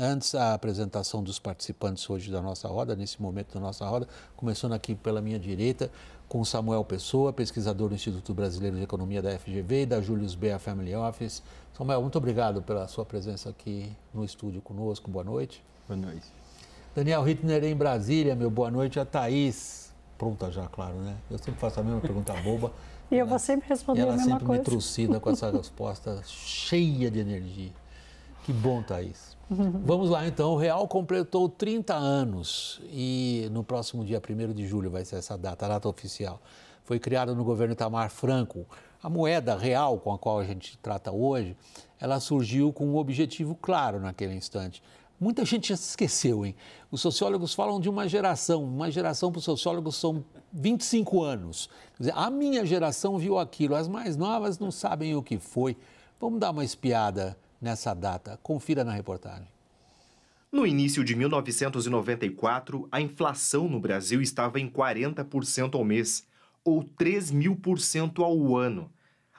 Antes, a apresentação dos participantes hoje da nossa roda, nesse momento da nossa roda, começando aqui pela minha direita, com Samuel Pessoa, pesquisador do Instituto Brasileiro de Economia da FGV e da Julius Bea Family Office. Samuel, muito obrigado pela sua presença aqui no estúdio conosco. Boa noite. Boa noite. Daniel Hitner em Brasília, meu boa noite. A Thaís, pronta já, claro, né? Eu sempre faço a mesma pergunta boba. e ela, eu vou sempre responder a mesma coisa. ela sempre me trucida com essa resposta cheia de energia. Que bom, Thaís. Vamos lá, então. O real completou 30 anos e no próximo dia 1 de julho vai ser essa data, a data oficial. Foi criada no governo Itamar Franco. A moeda real com a qual a gente trata hoje, ela surgiu com um objetivo claro naquele instante. Muita gente já se esqueceu, hein? Os sociólogos falam de uma geração. Uma geração para os sociólogos são 25 anos. Quer dizer, a minha geração viu aquilo, as mais novas não sabem o que foi. Vamos dar uma espiada nessa data. Confira na reportagem. No início de 1994, a inflação no Brasil estava em 40% ao mês, ou 3 mil por cento ao ano.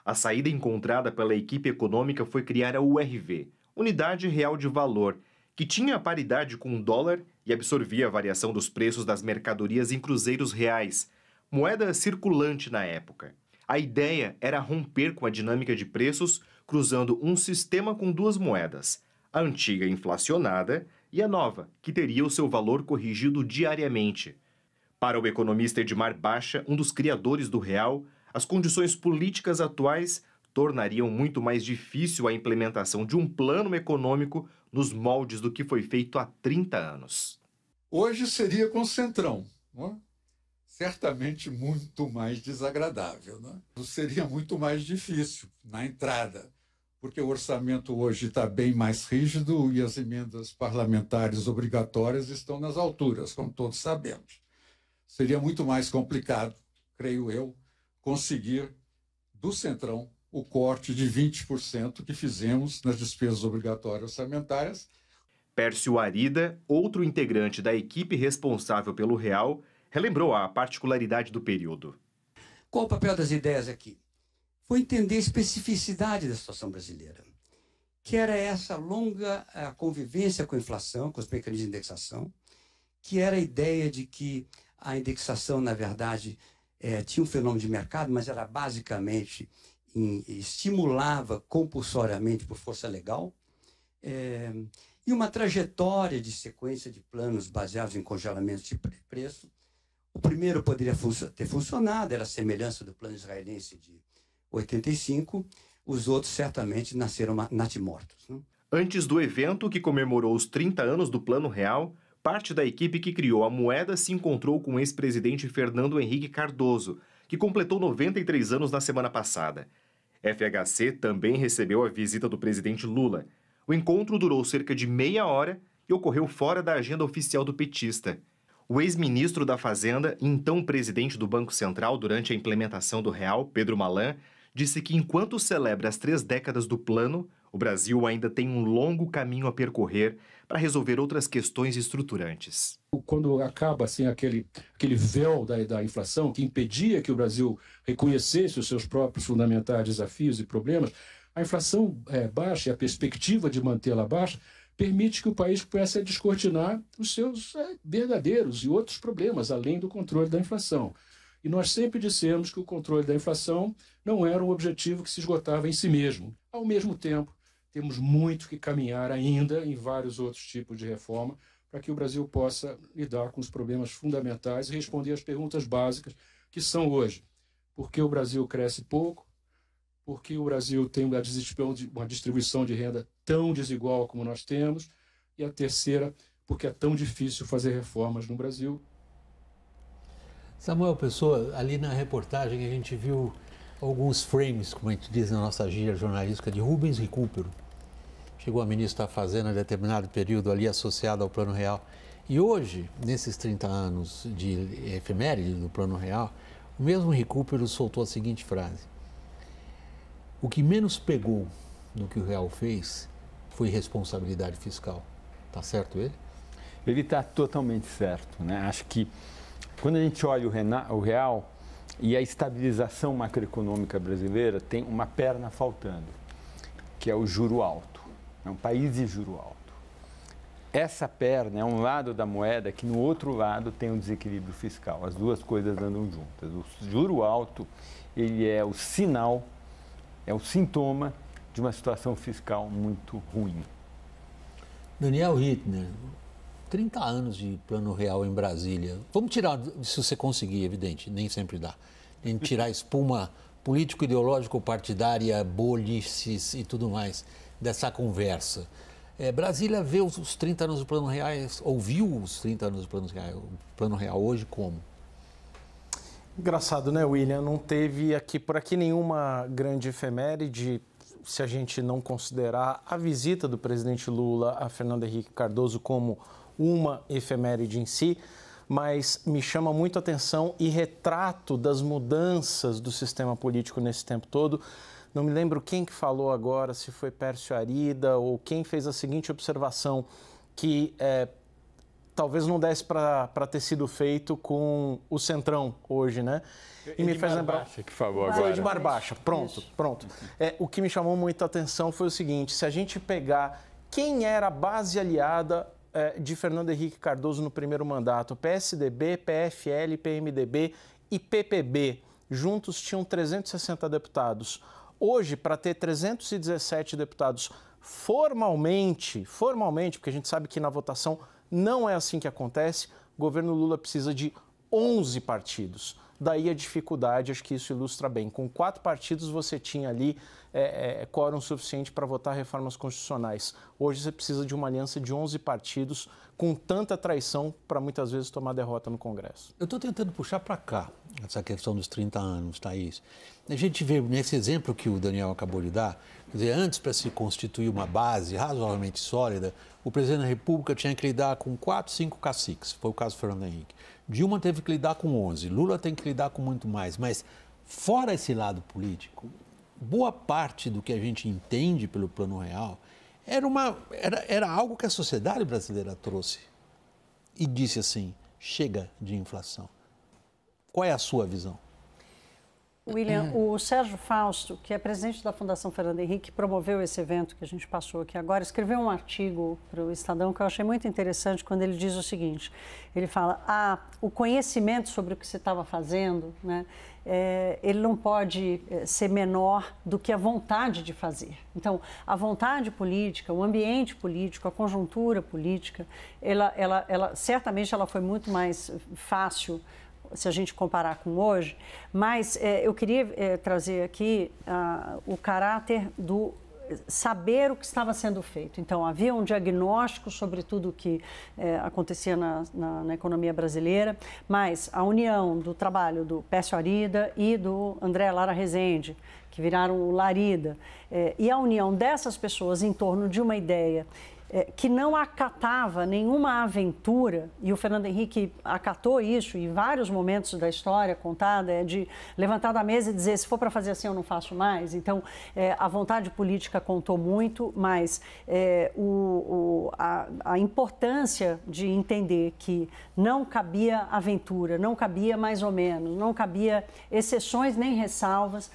A saída encontrada pela equipe econômica foi criar a URV, Unidade Real de Valor, que tinha a paridade com o dólar e absorvia a variação dos preços das mercadorias em cruzeiros reais, moeda circulante na época. A ideia era romper com a dinâmica de preços cruzando um sistema com duas moedas, a antiga inflacionada e a nova, que teria o seu valor corrigido diariamente. Para o economista Edmar Baixa, um dos criadores do real, as condições políticas atuais tornariam muito mais difícil a implementação de um plano econômico nos moldes do que foi feito há 30 anos. Hoje seria com o Centrão. Não é? certamente muito mais desagradável. Né? Seria muito mais difícil na entrada, porque o orçamento hoje está bem mais rígido e as emendas parlamentares obrigatórias estão nas alturas, como todos sabemos. Seria muito mais complicado, creio eu, conseguir do Centrão o corte de 20% que fizemos nas despesas obrigatórias orçamentárias. Pércio Arida, outro integrante da equipe responsável pelo Real, relembrou a particularidade do período. Qual o papel das ideias aqui? Foi entender a especificidade da situação brasileira, que era essa longa eh, convivência com a inflação, com os mecanismos de indexação, que era a ideia de que a indexação, na verdade, é, tinha um fenômeno de mercado, mas era basicamente em, estimulava compulsoriamente por força legal, é, e uma trajetória de sequência de planos baseados em congelamentos de preço, o primeiro poderia ter funcionado, era a semelhança do plano israelense de 85, os outros certamente nasceram natimortos. Né? Antes do evento, que comemorou os 30 anos do Plano Real, parte da equipe que criou a moeda se encontrou com o ex-presidente Fernando Henrique Cardoso, que completou 93 anos na semana passada. FHC também recebeu a visita do presidente Lula. O encontro durou cerca de meia hora e ocorreu fora da agenda oficial do petista. O ex-ministro da Fazenda então presidente do Banco Central durante a implementação do real, Pedro Malan, disse que enquanto celebra as três décadas do plano, o Brasil ainda tem um longo caminho a percorrer para resolver outras questões estruturantes. Quando acaba assim, aquele, aquele véu da, da inflação que impedia que o Brasil reconhecesse os seus próprios fundamentais desafios e problemas, a inflação é, baixa e a perspectiva de mantê-la baixa permite que o país comece a descortinar os seus é, verdadeiros e outros problemas, além do controle da inflação. E nós sempre dissemos que o controle da inflação não era um objetivo que se esgotava em si mesmo. Ao mesmo tempo, temos muito que caminhar ainda em vários outros tipos de reforma para que o Brasil possa lidar com os problemas fundamentais e responder às perguntas básicas que são hoje: por que o Brasil cresce pouco? porque o Brasil tem uma distribuição de renda tão desigual como nós temos, e a terceira, porque é tão difícil fazer reformas no Brasil. Samuel Pessoa, ali na reportagem a gente viu alguns frames, como a gente diz na nossa gíria jornalística, de Rubens Recupero. Chegou a ministra da Fazenda em determinado período ali associado ao Plano Real. E hoje, nesses 30 anos de efeméride do Plano Real, o mesmo Recupero soltou a seguinte frase: o que menos pegou no que o Real fez foi responsabilidade fiscal. Tá certo ele? Ele está totalmente certo. Né? Acho que quando a gente olha o Real e a estabilização macroeconômica brasileira, tem uma perna faltando, que é o juro alto. É um país de juro alto. Essa perna é um lado da moeda que no outro lado tem o um desequilíbrio fiscal. As duas coisas andam juntas. O juro alto ele é o sinal é o sintoma de uma situação fiscal muito ruim. Daniel Hittner, 30 anos de plano real em Brasília. Vamos tirar, se você conseguir, evidente, nem sempre dá. Tem que tirar espuma político-ideológico-partidária, bolices e tudo mais dessa conversa. É, Brasília vê os 30 anos do plano real, ouviu os 30 anos do plano real, plano real hoje como? Engraçado, né, William? Não teve aqui por aqui nenhuma grande efeméride, se a gente não considerar a visita do presidente Lula a Fernando Henrique Cardoso como uma efeméride em si, mas me chama muito a atenção e retrato das mudanças do sistema político nesse tempo todo. Não me lembro quem que falou agora, se foi Pércio Arida ou quem fez a seguinte observação que é, talvez não desse para ter sido feito com o Centrão hoje, né? E, me faz lembrar. favor agora. Foi de Barbaixa, pronto, pronto. É, o que me chamou muita atenção foi o seguinte: se a gente pegar quem era a base aliada é, de Fernando Henrique Cardoso no primeiro mandato, PSDB, PFL, PMDB e PPB, juntos tinham 360 deputados. Hoje, para ter 317 deputados formalmente, formalmente, porque a gente sabe que na votação não é assim que acontece. O governo Lula precisa de 11 partidos. Daí a dificuldade, acho que isso ilustra bem. Com quatro partidos você tinha ali é, é, é quórum suficiente para votar reformas constitucionais. Hoje você precisa de uma aliança de 11 partidos com tanta traição para muitas vezes tomar derrota no Congresso. Eu estou tentando puxar para cá essa questão dos 30 anos, Thaís. A gente vê nesse exemplo que o Daniel acabou de dar, Quer dizer, antes para se constituir uma base razoavelmente sólida, o presidente da República tinha que lidar com quatro, cinco caciques. Foi o caso do Fernando Henrique. Dilma teve que lidar com 11, Lula tem que lidar com muito mais. Mas, fora esse lado político, boa parte do que a gente entende pelo Plano Real era, uma, era, era algo que a sociedade brasileira trouxe e disse assim: chega de inflação. Qual é a sua visão? William, é. o Sérgio Fausto, que é presidente da Fundação Fernando Henrique, promoveu esse evento que a gente passou aqui agora, escreveu um artigo para o Estadão que eu achei muito interessante quando ele diz o seguinte: ele fala, ah, o conhecimento sobre o que você estava fazendo, né, é, ele não pode é, ser menor do que a vontade de fazer. Então, a vontade política, o ambiente político, a conjuntura política, ela, ela, ela certamente ela foi muito mais fácil se a gente comparar com hoje, mas é, eu queria é, trazer aqui uh, o caráter do saber o que estava sendo feito. Então, havia um diagnóstico sobre tudo o que é, acontecia na, na, na, economia brasileira, mas a união do trabalho do Pécio Arida e do André Lara Rezende, que viraram o Larida, é, e a união dessas pessoas em torno de uma ideia é, que não acatava nenhuma aventura, e o Fernando Henrique acatou isso em vários momentos da história contada, é de levantar da mesa e dizer: se for para fazer assim, eu não faço mais. Então, é, a vontade política contou muito, mas é, o, o, a, a importância de entender que não cabia aventura, não cabia mais ou menos, não cabia exceções nem ressalvas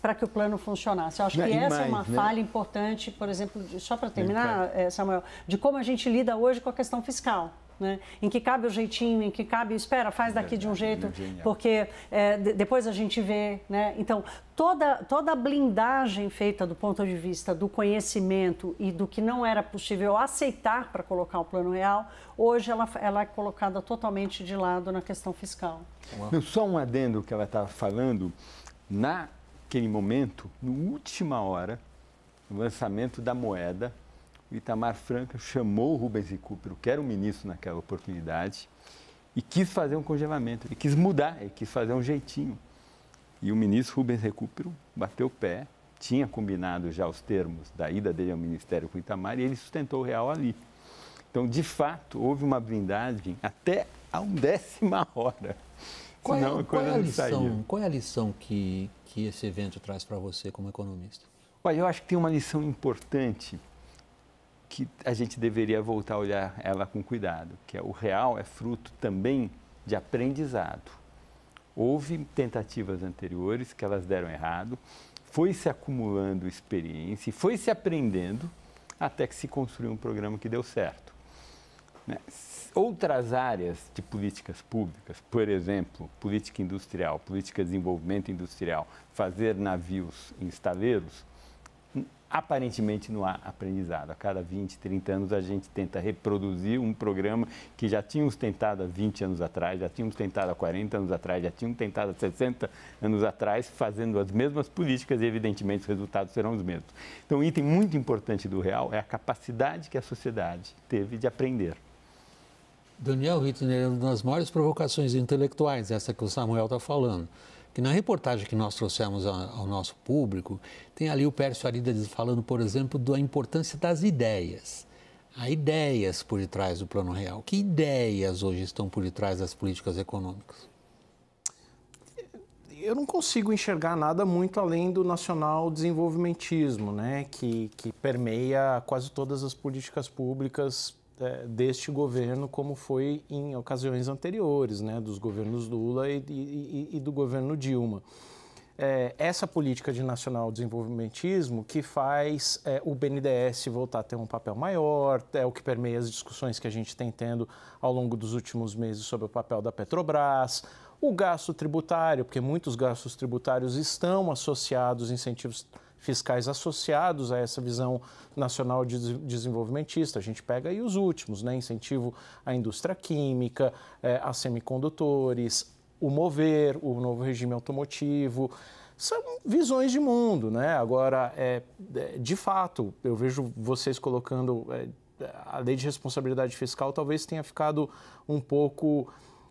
para que o plano funcionasse. Eu acho que essa é mais, é uma né? falha importante, por exemplo, só para terminar, eh, Samuel, de como a gente lida hoje com a questão fiscal. Né? Em que cabe o jeitinho, em que cabe, espera, faz daqui de um jeito, porque é, depois a gente vê, né? Então, toda, toda a blindagem feita do ponto de vista do conhecimento e do que não era possível aceitar para colocar o plano real, hoje ela, ela é colocada totalmente de lado na questão fiscal. Uau. Só um adendo que ela está falando, na naquele momento, na última hora, no lançamento da moeda, o Itamar Franca chamou o Rubens e Cúpero, que era o ministro naquela oportunidade, e quis fazer um congelamento, ele quis mudar, ele quis fazer um jeitinho. E o ministro Rubens Recupero bateu o pé, tinha combinado já os termos da ida dele ao Ministério com o Itamar e ele sustentou o real ali. Então, de fato, houve uma blindagem até a undécima hora. Qual é, Senão, qual é a lição, qual é a lição que, que esse evento traz para você como economista? Olha, eu acho que tem uma lição importante que a gente deveria voltar a olhar ela com cuidado, que é o real é fruto também de aprendizado. Houve tentativas anteriores que elas deram errado, foi se acumulando experiência, foi se aprendendo até que se construiu um programa que deu certo. Né? Outras áreas de políticas públicas, por exemplo, política industrial, política de desenvolvimento industrial, fazer navios em estaleiros, aparentemente não há aprendizado. A cada 20, 30 anos a gente tenta reproduzir um programa que já tínhamos tentado há 20 anos atrás, já tínhamos tentado há 40 anos atrás, já tínhamos tentado há 60 anos atrás, fazendo as mesmas políticas e evidentemente os resultados serão os mesmos. Então, um item muito importante do real é a capacidade que a sociedade teve de aprender. Daniel Rittner né, é uma das maiores provocações intelectuais, essa que o Samuel está falando. Que na reportagem que nós trouxemos ao nosso público, tem ali o Pércio Arida falando, por exemplo, da importância das ideias. Há ideias por detrás do Plano Real. Que ideias hoje estão por detrás das políticas econômicas? eu não consigo enxergar nada muito além do nacional desenvolvimentismo, né? que, que permeia quase todas as políticas públicas é, deste governo como foi em ocasiões anteriores, né, dos governos Lula e, e, e do governo Dilma. É, essa política de nacional desenvolvimentismo que faz é, o BNDES voltar a ter um papel maior, é o que permeia as discussões que a gente tem tendo ao longo dos últimos meses sobre o papel da Petrobras, o gasto tributário, porque muitos gastos tributários estão associados a incentivos tributários fiscais associados a essa visão nacional de desenvolvimentista. A gente pega aí os últimos, né? incentivo à indústria química, é, a semicondutores, o mover, o novo regime automotivo. São visões de mundo, né? Agora, é, é de fato, eu vejo vocês colocando é, a lei de responsabilidade fiscal talvez tenha ficado um pouco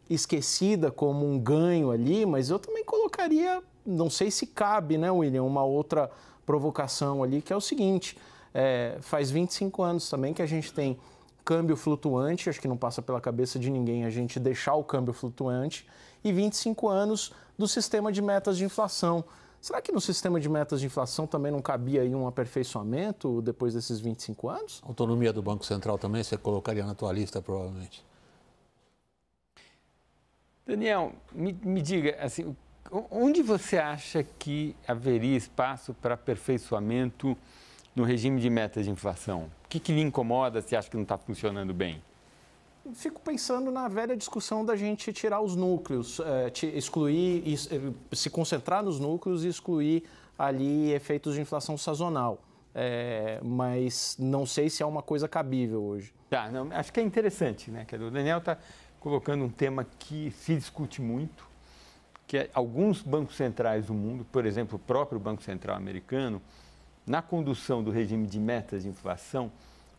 esquecida como um ganho ali, mas eu também colocaria, não sei se cabe, né, William, uma outra provocação ali, que é o seguinte: é, faz 25 anos também que a gente tem câmbio flutuante, acho que não passa pela cabeça de ninguém a gente deixar o câmbio flutuante, e 25 anos do sistema de metas de inflação. Será que no sistema de metas de inflação também não cabia aí um aperfeiçoamento depois desses 25 anos? autonomia do Banco Central também você colocaria na tua lista, provavelmente. Daniel, me, me diga, assim, onde você acha que haveria espaço para aperfeiçoamento no regime de metas de inflação? O que, que lhe incomoda se acha que não está funcionando bem? Fico pensando na velha discussão da gente tirar os núcleos, é, excluir, é, se concentrar nos núcleos e excluir ali efeitos de inflação sazonal. É, mas não sei se é uma coisa cabível hoje. Tá, não, acho que é interessante, né? O Daniel está colocando um tema que se discute muito, que alguns bancos centrais do mundo, por exemplo, o próprio Banco Central americano, na condução do regime de metas de inflação,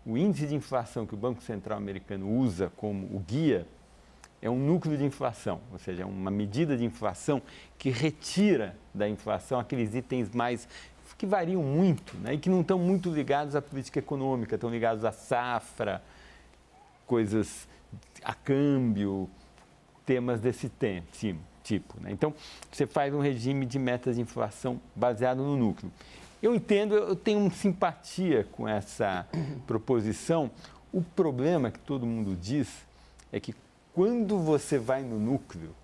o índice de inflação que o Banco Central americano usa como o guia é um núcleo de inflação, ou seja, é uma medida de inflação que retira da inflação aqueles itens mais que variam muito né, e que não estão muito ligados à política econômica, estão ligados à safra, coisas a câmbio, temas desse tipo tipo. Né? Então, você faz um regime de metas de inflação baseado no núcleo. Eu entendo, eu tenho simpatia com essa proposição. O problema que todo mundo diz é que quando você vai no núcleo,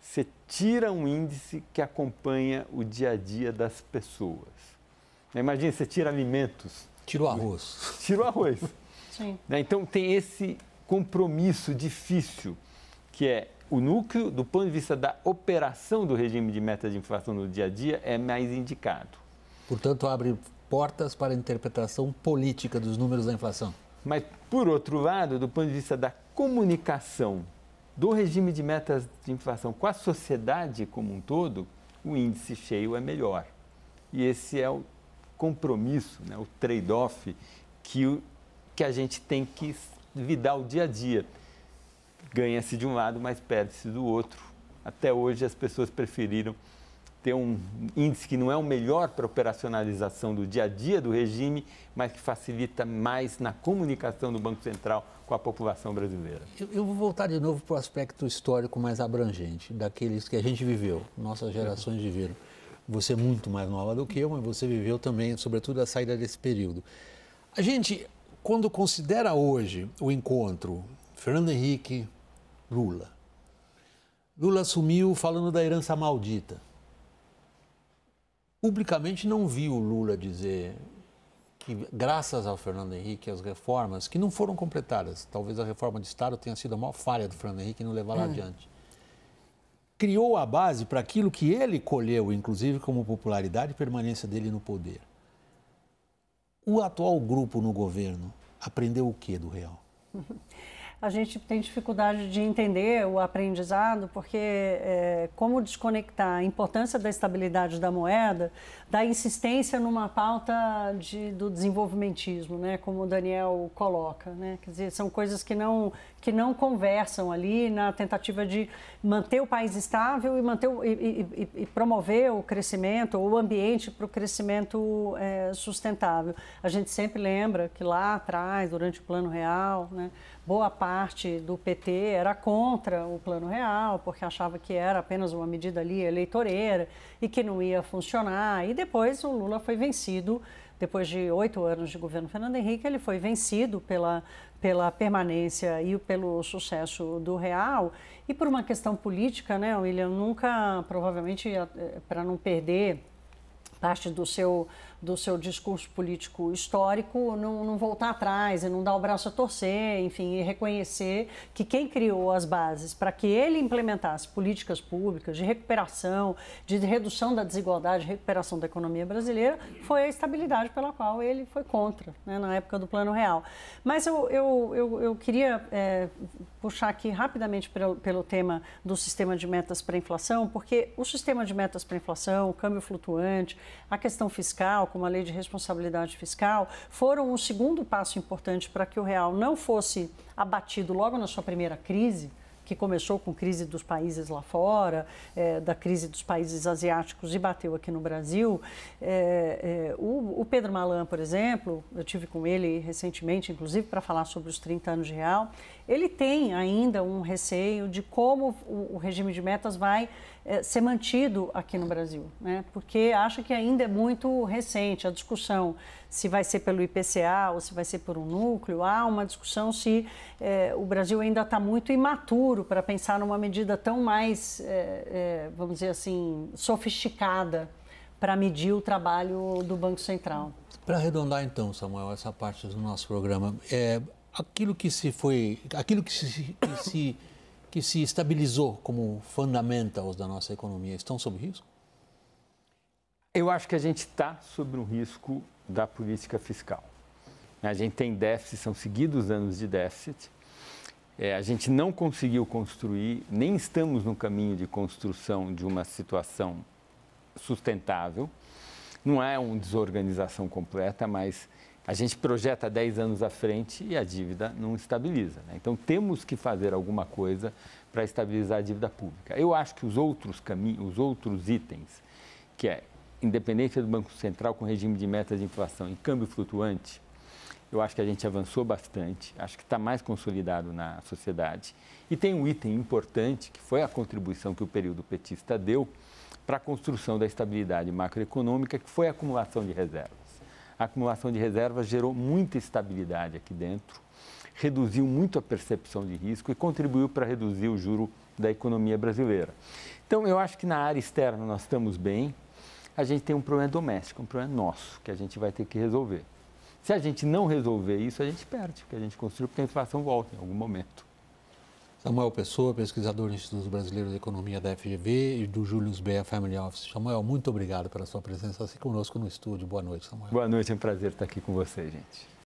você tira um índice que acompanha o dia a dia das pessoas. Né? Imagina, você tira alimentos. Tira o arroz. Tira o arroz. Sim. Né? Então tem esse compromisso difícil que é o núcleo, do ponto de vista da operação do regime de metas de inflação no dia a dia, é mais indicado. Portanto, abre portas para a interpretação política dos números da inflação. Mas, por outro lado, do ponto de vista da comunicação do regime de metas de inflação com a sociedade como um todo, o índice cheio é melhor. E esse é o compromisso, né, o trade-off que, que a gente tem que lidar o dia a dia ganha-se de um lado, mas perde-se do outro. Até hoje as pessoas preferiram ter um índice que não é o melhor para operacionalização do dia a dia do regime, mas que facilita mais na comunicação do Banco Central com a população brasileira. Eu, vou voltar de novo para o aspecto histórico mais abrangente, daqueles que a gente viveu, nossas gerações viveram. Você é muito mais nova do que eu, mas você viveu também, sobretudo, a saída desse período. A gente, quando considera hoje o encontro Fernando Henrique, Lula. Lula assumiu falando da herança maldita. Publicamente não viu Lula dizer que, graças ao Fernando Henrique, as reformas que não foram completadas, talvez a reforma de Estado tenha sido a maior falha do Fernando Henrique não levar lá é. adiante, criou a base para aquilo que ele colheu, inclusive como popularidade e permanência dele no poder. O atual grupo no governo aprendeu o que do real? a gente tem dificuldade de entender o aprendizado, porque é, como desconectar a importância da estabilidade da moeda da insistência numa pauta de, do desenvolvimentismo, né? como o Daniel coloca. Né? Quer dizer, são coisas que não, que não conversam ali na tentativa de manter o país estável e, manter o, e, e, e promover o crescimento, o ambiente para o crescimento é, sustentável. A gente sempre lembra que lá atrás, durante o Plano Real, né? boa parte do PT era contra o Plano Real, porque achava que era apenas uma medida ali eleitoreira e que não ia funcionar. E depois o Lula foi vencido, depois de oito anos de governo Fernando Henrique, ele foi vencido pela, pela permanência e pelo sucesso do Real. E por uma questão política, né, William, nunca, provavelmente, eh, para não perder parte do seu do seu discurso político histórico não, não, voltar atrás e não dar o braço a torcer, enfim, e reconhecer que quem criou as bases para que ele implementasse políticas públicas de recuperação, de redução da desigualdade, recuperação da economia brasileira, foi a estabilidade pela qual ele foi contra né, na época do Plano Real. Mas eu, eu, eu, eu queria é, puxar aqui rapidamente pelo, pelo tema do sistema de metas para inflação, porque o sistema de metas para inflação, o câmbio flutuante, a questão fiscal, como a Lei de Responsabilidade Fiscal, foram um segundo passo importante para que o real não fosse abatido logo na sua primeira crise que começou com crise dos países lá fora, é, da crise dos países asiáticos e bateu aqui no Brasil. É, é, o, o, Pedro Malan, por exemplo, eu tive com ele recentemente, inclusive, para falar sobre os 30 anos de real. Ele tem ainda um receio de como o, o regime de metas vai é, ser mantido aqui no Brasil, né? porque acha que ainda é muito recente a discussão se vai ser pelo IPCA ou se vai ser por um núcleo. Há uma discussão se eh, o Brasil ainda está muito imaturo para pensar numa medida tão mais, eh, eh, vamos dizer assim, sofisticada para medir o trabalho do Banco Central. Para arredondar então, Samuel, essa parte do nosso programa, é, aquilo que se foi, aquilo que se, que se, que se estabilizou como fundamentals da nossa economia, estão sob risco? Eu acho que a gente está sob um risco da política fiscal. A gente tem déficit, são seguidos anos de déficit. É, a gente não conseguiu construir, nem estamos no caminho de construção de uma situação sustentável. Não é uma desorganização completa, mas a gente projeta 10 anos à frente e a dívida não estabiliza. Né? Então temos que fazer alguma coisa para estabilizar a dívida pública. Eu acho que os outros caminhos, os outros itens, que é independência do Banco Central com regime de metas de inflação e câmbio flutuante, eu acho que a gente avançou bastante, acho que está mais consolidado na sociedade. E tem um item importante, que foi a contribuição que o período petista deu para a construção da estabilidade macroeconômica, que foi a acumulação de reservas. A acumulação de reservas gerou muita estabilidade aqui dentro, reduziu muito a percepção de risco e contribuiu para reduzir o juro da economia brasileira. Então, eu acho que na área externa nós estamos bem, a gente tem um problema doméstico, um problema nosso, que a gente vai ter que resolver. Se a gente não resolver isso, a gente perde, porque a gente construiu, porque a inflação volta em algum momento. Samuel Pessoa, pesquisador do Instituto Brasileiro de Economia da FGV e do Julius Bea Family Office. Samuel, muito obrigado pela sua presença aqui assim conosco no estúdio. Boa noite, Samuel. Boa noite, é um prazer estar aqui com você, gente.